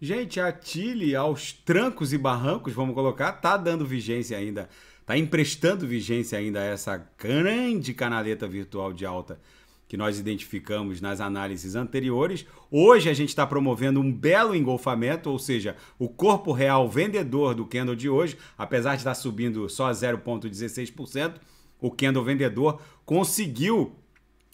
Gente, a Chile, aos trancos e barrancos, vamos colocar, tá dando vigência ainda, tá emprestando vigência ainda a essa grande canaleta virtual de alta que nós identificamos nas análises anteriores. Hoje a gente está promovendo um belo engolfamento, ou seja, o corpo real vendedor do candle de hoje, apesar de estar tá subindo só 0,16%, o candle vendedor conseguiu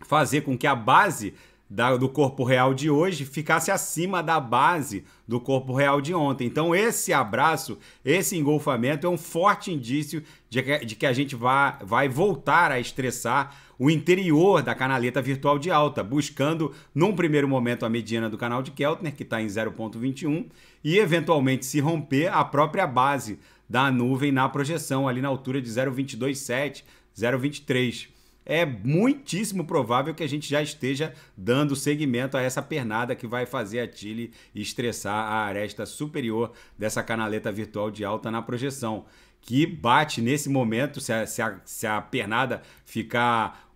fazer com que a base da, do corpo real de hoje ficasse acima da base do corpo real de ontem. Então, esse abraço, esse engolfamento é um forte indício de que, de que a gente vai, vai voltar a estressar o interior da canaleta virtual de alta, buscando, num primeiro momento, a mediana do canal de Keltner, que está em 0,21, e eventualmente, se romper, a própria base da nuvem na projeção, ali na altura de 0,227, 0,23 é muitíssimo provável que a gente já esteja dando seguimento a essa pernada que vai fazer a Chile estressar a aresta superior dessa canaleta virtual de alta na projeção que bate nesse momento, se a, se a, se a pernada ficar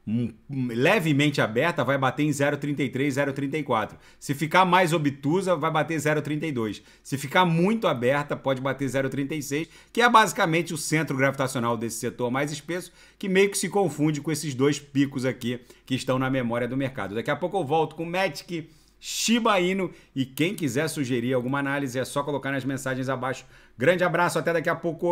levemente aberta, vai bater em 0,33, 0,34. Se ficar mais obtusa, vai bater 0,32. Se ficar muito aberta, pode bater 0,36, que é basicamente o centro gravitacional desse setor mais espesso, que meio que se confunde com esses dois picos aqui que estão na memória do mercado. Daqui a pouco eu volto com o Matic, Shiba Inu e quem quiser sugerir alguma análise é só colocar nas mensagens abaixo. Grande abraço, até daqui a pouco.